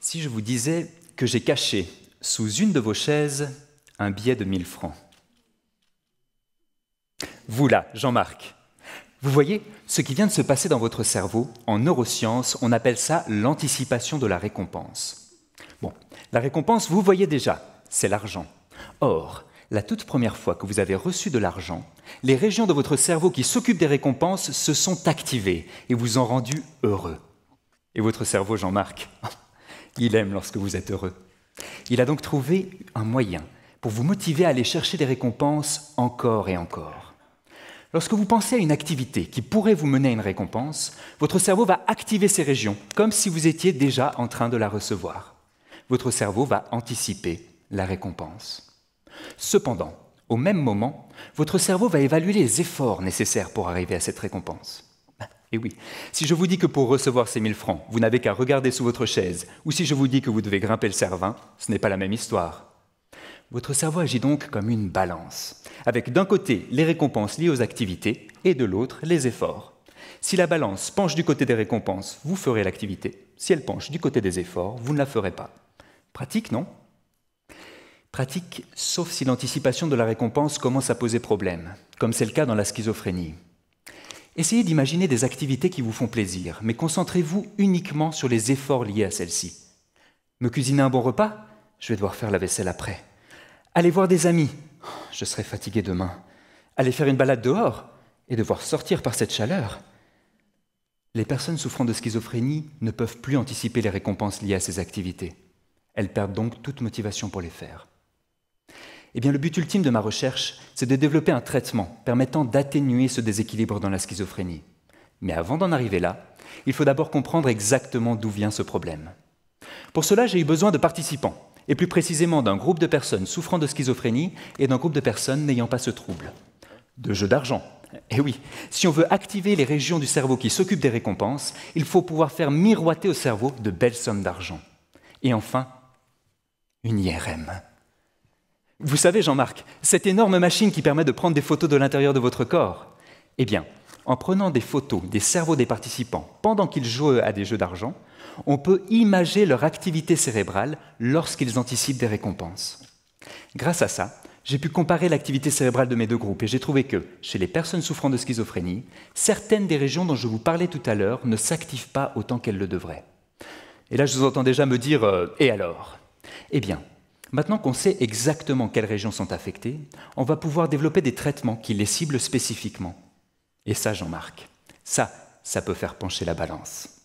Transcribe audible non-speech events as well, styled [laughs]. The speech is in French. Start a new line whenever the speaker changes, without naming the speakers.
Si je vous disais que j'ai caché sous une de vos chaises un billet de 1000 francs. Vous là, Jean-Marc, vous voyez, ce qui vient de se passer dans votre cerveau, en neurosciences, on appelle ça l'anticipation de la récompense. Bon, la récompense, vous voyez déjà, c'est l'argent. Or, la toute première fois que vous avez reçu de l'argent, les régions de votre cerveau qui s'occupent des récompenses se sont activées et vous ont rendu heureux. Et votre cerveau, Jean-Marc, [laughs] il aime lorsque vous êtes heureux. Il a donc trouvé un moyen pour vous motiver à aller chercher des récompenses encore et encore. Lorsque vous pensez à une activité qui pourrait vous mener à une récompense, votre cerveau va activer ces régions, comme si vous étiez déjà en train de la recevoir. Votre cerveau va anticiper la récompense. Cependant, au même moment, votre cerveau va évaluer les efforts nécessaires pour arriver à cette récompense. [laughs] Et eh oui, si je vous dis que pour recevoir ces 1000 francs, vous n'avez qu'à regarder sous votre chaise, ou si je vous dis que vous devez grimper le cervin, ce n'est pas la même histoire. Votre cerveau agit donc comme une balance, avec d'un côté les récompenses liées aux activités et de l'autre les efforts. Si la balance penche du côté des récompenses, vous ferez l'activité. Si elle penche du côté des efforts, vous ne la ferez pas. Pratique, non Pratique, sauf si l'anticipation de la récompense commence à poser problème, comme c'est le cas dans la schizophrénie. Essayez d'imaginer des activités qui vous font plaisir, mais concentrez-vous uniquement sur les efforts liés à celles-ci. Me cuisiner un bon repas Je vais devoir faire la vaisselle après aller voir des amis, je serai fatigué demain, aller faire une balade dehors et devoir sortir par cette chaleur. Les personnes souffrant de schizophrénie ne peuvent plus anticiper les récompenses liées à ces activités. Elles perdent donc toute motivation pour les faire. Eh bien, le but ultime de ma recherche, c'est de développer un traitement permettant d'atténuer ce déséquilibre dans la schizophrénie. Mais avant d'en arriver là, il faut d'abord comprendre exactement d'où vient ce problème. Pour cela, j'ai eu besoin de participants, et plus précisément d'un groupe de personnes souffrant de schizophrénie et d'un groupe de personnes n'ayant pas ce trouble. De jeux d'argent. Eh oui, si on veut activer les régions du cerveau qui s'occupent des récompenses, il faut pouvoir faire miroiter au cerveau de belles sommes d'argent. Et enfin, une IRM. Vous savez, Jean-Marc, cette énorme machine qui permet de prendre des photos de l'intérieur de votre corps, eh bien, en prenant des photos des cerveaux des participants pendant qu'ils jouent à des jeux d'argent, on peut imager leur activité cérébrale lorsqu'ils anticipent des récompenses. Grâce à ça, j'ai pu comparer l'activité cérébrale de mes deux groupes et j'ai trouvé que, chez les personnes souffrant de schizophrénie, certaines des régions dont je vous parlais tout à l'heure ne s'activent pas autant qu'elles le devraient. Et là, je vous entends déjà me dire euh, Et alors ?⁇ Eh bien, maintenant qu'on sait exactement quelles régions sont affectées, on va pouvoir développer des traitements qui les ciblent spécifiquement et ça, Jean-Marc, ça, ça peut faire pencher la balance.